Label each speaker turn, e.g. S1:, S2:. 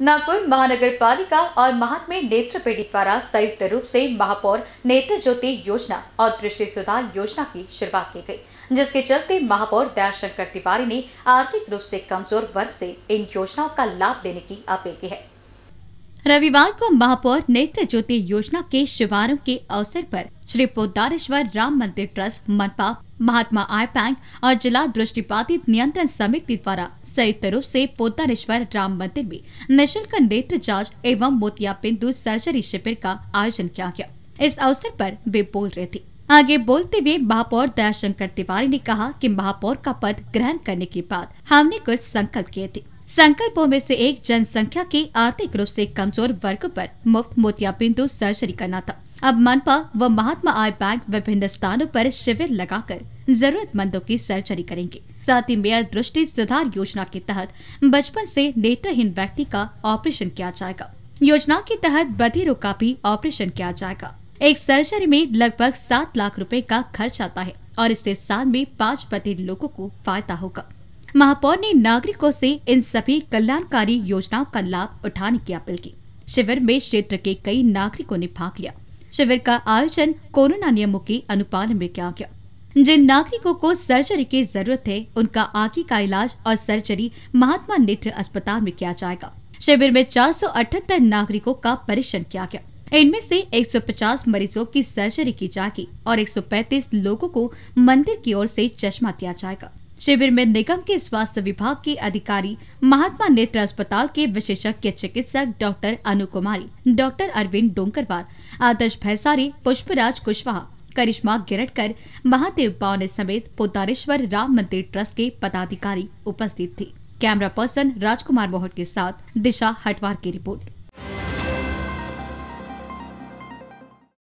S1: नागपुर महानगर पालिका और महात्मे नेत्र पीड़ित द्वारा संयुक्त रूप से महापौर नेत्र ज्योति योजना और दृष्टि सुधार योजना की शुरुआत की गई जिसके चलते महापौर दयाशंकर तिवारी ने आर्थिक रूप से कमजोर वर्ग से इन योजनाओं का लाभ लेने की अपील की है रविवार को महापौर नेत्र ज्योति योजना के शुभारंभ के अवसर पर श्री पोदारेश्वर राम मंदिर ट्रस्ट मनपा महात्मा आय बैंक और जिला दृष्टिबाधित नियंत्रण समिति द्वारा संयुक्त रूप से पोतानेश्वर राम मंदिर में निःशुल्क नेत्र जांच एवं मोतिया बिंदु सर्जरी शिविर का आयोजन किया गया इस अवसर पर वे बोल रहे थे आगे बोलते हुए महापौर दयाशंकर तिवारी ने कहा कि महापौर का पद ग्रहण करने के बाद हमने कुछ संकल्प किए थे संकल्पों में से एक जनसंख्या के आर्थिक रूप से कमजोर वर्ग पर मुफ्त मोतिया बिंदु सर्जरी करना था अब मनपा व महात्मा आय बैंक विभिन्न स्थानों पर शिविर लगाकर जरूरतमंदों की सर्जरी करेंगे साथ ही मेयर दृष्टि सुधार योजना के तहत बचपन से नेत्रहीन व्यक्ति का ऑपरेशन किया जाएगा योजना के तहत बधिरों का भी ऑपरेशन किया जाएगा एक सर्जरी में लगभग सात लाख रुपए का खर्च आता है और इससे साल में पाँच बधिर लोगों को फायदा होगा महापौर ने नागरिकों से इन सभी कल्याणकारी योजनाओं का लाभ उठाने की अपील की शिविर में क्षेत्र के कई नागरिकों ने भाग लिया शिविर का आयोजन कोरोना नियमों के अनुपालन में किया गया जिन नागरिकों को सर्जरी की जरूरत है उनका आगे का इलाज और सर्जरी महात्मा नेत्र अस्पताल में किया जाएगा शिविर में चार नागरिकों का परीक्षण किया गया इनमें से 150 मरीजों की सर्जरी की जाएगी और 135 लोगों को मंदिर की ओर से चश्मा दिया जाएगा शिविर में निगम के स्वास्थ्य विभाग के अधिकारी महात्मा नेत्र अस्पताल के विशेषज्ञ चिकित्सक डॉक्टर अनु कुमारी डॉक्टर अरविंद डोंकरवार आदर्श भैसारी पुष्पराज कुशवाहा करिश्मा गिरटकर महादेव पावने समेत पोतारेश्वर राम मंदिर ट्रस्ट के पदाधिकारी उपस्थित थे कैमरा पर्सन राजकुमार मोहट के साथ दिशा हटवार की रिपोर्ट